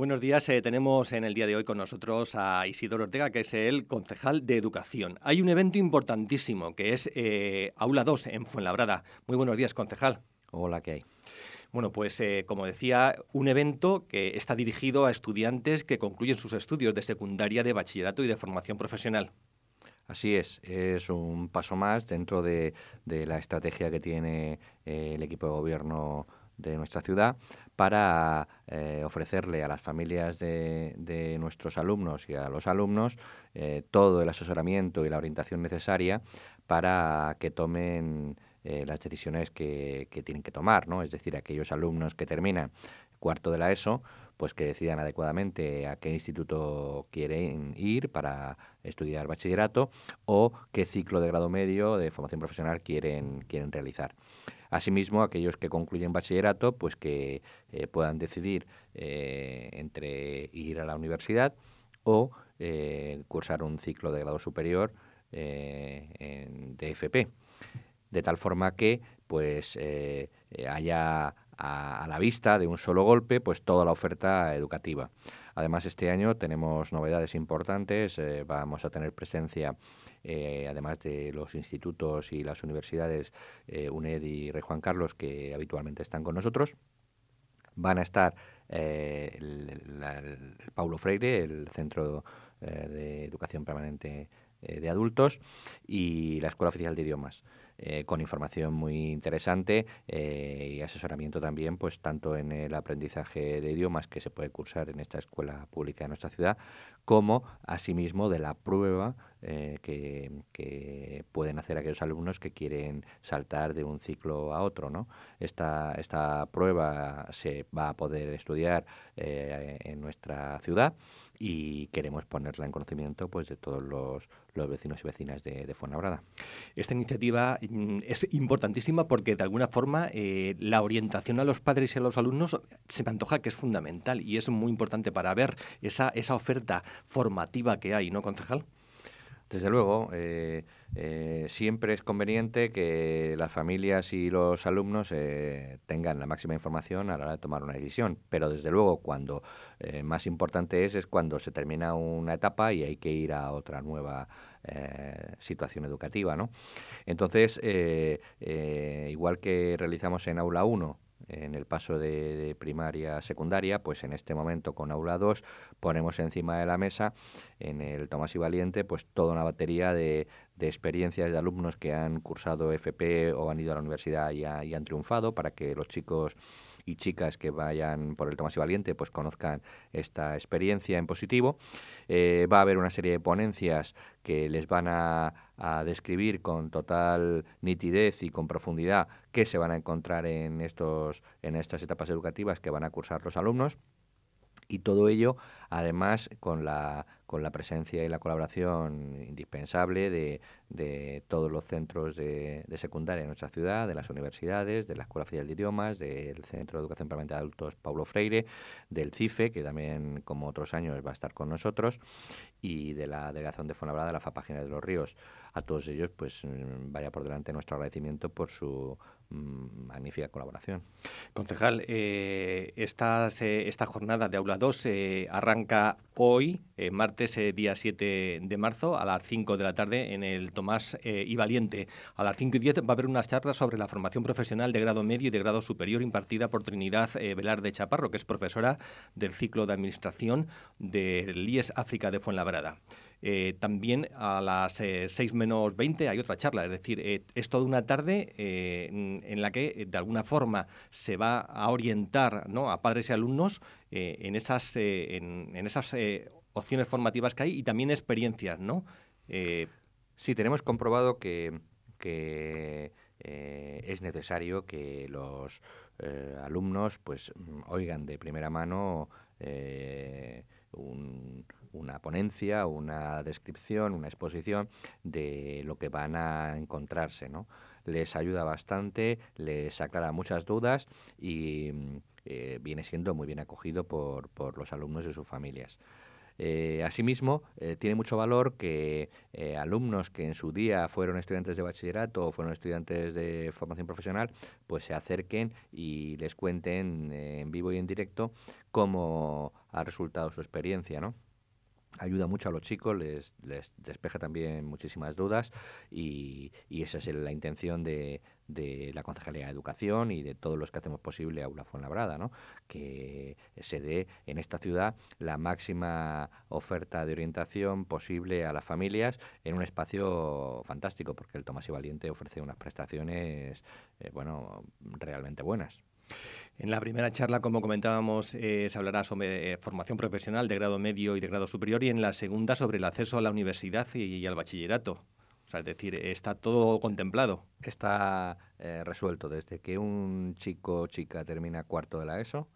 Buenos días. Eh, tenemos en el día de hoy con nosotros a Isidoro Ortega, que es el concejal de Educación. Hay un evento importantísimo que es eh, Aula 2 en Fuenlabrada. Muy buenos días, concejal. Hola, ¿qué hay? Bueno, pues eh, como decía, un evento que está dirigido a estudiantes que concluyen sus estudios de secundaria, de bachillerato y de formación profesional. Así es, es un paso más dentro de, de la estrategia que tiene el equipo de gobierno de nuestra ciudad para eh, ofrecerle a las familias de, nuestros alumnos y a los alumnos eh, todo el asesoramiento y la orientación necesaria para que tomen eh, las decisiones que, tienen que tomar, ¿no? Es decir, aquellos alumnos que terminan cuarto de la ESO, pues que decidan adecuadamente a qué instituto quieren ir para estudiar bachillerato o qué ciclo de grado medio de formación profesional quieren, quieren realizar. Asimismo, aquellos que concluyen bachillerato, pues que eh, puedan decidir eh, entre ir a la universidad o eh, cursar un ciclo de grado superior en, de FP. De tal forma que pues haya a, la vista de un solo golpe pues toda la oferta educativa. Además, este año tenemos novedades importantes. Eh, vamos a tener presencia, eh, además de los institutos y las universidades eh, UNED y Rey Juan Carlos, que habitualmente están con nosotros. Van a estar el, Paulo Freire, el Centro de Educación Permanente de Adultos, y la Escuela Oficial de Idiomas. Eh, con información muy interesante eh, y asesoramiento también, pues tanto en el aprendizaje de idiomas que se puede cursar en esta escuela pública de nuestra ciudad, como asimismo de la prueba eh, que, pueden hacer aquellos alumnos que quieren saltar de un ciclo a otro. ¿no? Esta, esta prueba se va a poder estudiar eh, en nuestra ciudad y queremos ponerla en conocimiento pues, de todos los, vecinos y vecinas de, de, Fuenlabrada. Esta iniciativa mm, es importantísima porque de alguna forma eh, la orientación a los padres y a los alumnos se me antoja que es fundamental y es muy importante para ver esa, esa oferta formativa que hay, ¿no, concejal? Desde luego, eh, eh, siempre es conveniente que las familias y los alumnos eh, tengan la máxima información a la hora de tomar una decisión, pero desde luego cuando más importante es es cuando se termina una etapa y hay que ir a otra nueva situación educativa. ¿no? Entonces, igual que realizamos en Aula 1, en el paso de, primaria a secundaria, pues en este momento con aula 2 ponemos encima de la mesa en el Tomás y Valiente pues toda una batería de, de experiencias de alumnos que han cursado FP e o han ido a la universidad y han triunfado para que los chicos y chicas que vayan por el Tomás y Valiente pues conozcan esta experiencia en positivo. Eh, va a haber una serie de ponencias que les van a, describir con total nitidez y con profundidad qué se van a encontrar en, estos, en estas etapas educativas que van a cursar los alumnos. Y todo ello, además, con la con la presencia y la colaboración indispensable de, todos los centros de, secundaria en nuestra ciudad, de las universidades, de la Escuela Oficial de Idiomas, del Centro de Educación Permanente de Adultos Paulo Freire, del CIFE, que también, como otros años, va a estar con nosotros, y de la Delegación de Fonabrada de la FAPA de los Ríos. A todos ellos, pues mm, vaya por delante nuestro agradecimiento por su mm, magnífica colaboración. Concejal, eh, eh, esta jornada de Aula 2 eh, arranca hoy, eh, martes eh, día 7 de marzo, a las 5 de la tarde en el Tomás eh, y Valiente. A las 5 y 10 va a haber una charla sobre la formación profesional de grado medio y de grado superior impartida por Trinidad Velarde Chaparro, que es profesora del ciclo de administración del IES África de Fuenlabrada. Eh, también a las 6 eh, menos 20 hay otra charla, es decir, eh, es toda una tarde en la que de alguna forma se va a orientar a padres y alumnos en esas, en, en, esas opciones formativas que hay y también experiencias, ¿no? sí, tenemos comprobado que, es necesario que los alumnos pues mm, oigan de primera mano una ponencia, una descripción, una exposición de lo que van a encontrarse. Les ayuda bastante, les aclara muchas dudas y mm, eh, viene siendo muy bien acogido por, por los alumnos y sus familias. Eh, asimismo, eh, tiene mucho valor que eh, alumnos que en su día fueron estudiantes de bachillerato o fueron estudiantes de formación profesional, pues se acerquen y les cuenten en vivo y en directo cómo ha resultado su experiencia, ¿no? ayuda mucho a los chicos, les, despeja también muchísimas dudas y, esa es la intención de, la Concejalía de Educación y de todos los que hacemos posible Aula Fuenlabrada, ¿no? que se dé en esta ciudad la máxima oferta de orientación posible a las familias en un espacio fantástico, porque el Tomás y Valiente ofrece unas prestaciones eh, bueno, realmente buenas. En la primera charla, como comentábamos, eh, se hablará sobre eh, formación profesional de grado medio y de grado superior y en la segunda sobre el acceso a la universidad y, al bachillerato. O sea, es decir, está todo contemplado. Está eh, resuelto desde que un chico o chica termina cuarto de la ESO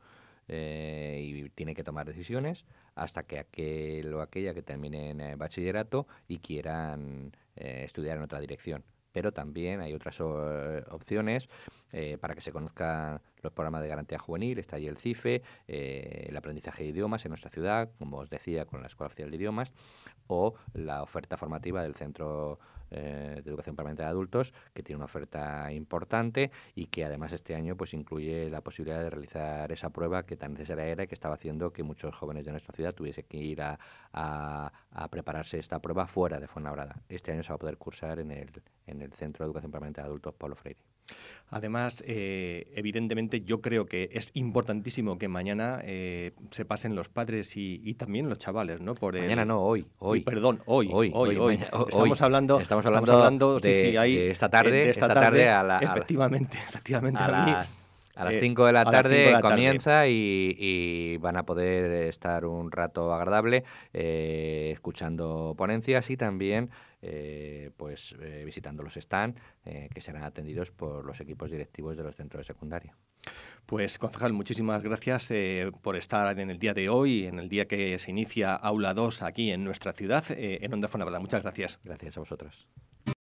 y tiene que tomar decisiones hasta que aquel o aquella que termine en bachillerato y quieran estudiar en otra dirección pero también hay otras eh, opciones eh, para que se conozcan los programas de garantía juvenil, está ahí el CIFE, eh, el aprendizaje de idiomas en nuestra ciudad, como os decía, con la Escuela Oficial de Idiomas, o la oferta formativa del Centro eh, de educación permanente de adultos, que tiene una oferta importante y que además este año pues incluye la posibilidad de realizar esa prueba que tan necesaria era y que estaba haciendo que muchos jóvenes de nuestra ciudad tuviesen que ir a, prepararse esta prueba fuera de Fuenlabrada. Este año se va a poder cursar en el, en el Centro de Educación Permanente de Adultos Pablo Freire. Además, eh, evidentemente, yo creo que es importantísimo que mañana eh, se pasen los padres y, también los chavales, ¿no? mañana no, hoy, hoy. Perdón, hoy, hoy, hoy. Estamos, hablando, estamos hablando, de, esta tarde, esta, tarde, a la, efectivamente, efectivamente, a las 5 eh, de la tarde comienza Y, van a poder estar un rato agradable eh, escuchando ponencias y también eh, pues visitando los stands que serán atendidos por los equipos directivos de los centros de secundaria. Pues, concejal, muchísimas gracias por estar en el día de hoy, en el día que se inicia Aula 2 aquí en nuestra ciudad, en Onda Fuenlabrada. Muchas gracias. Gracias a vosotros.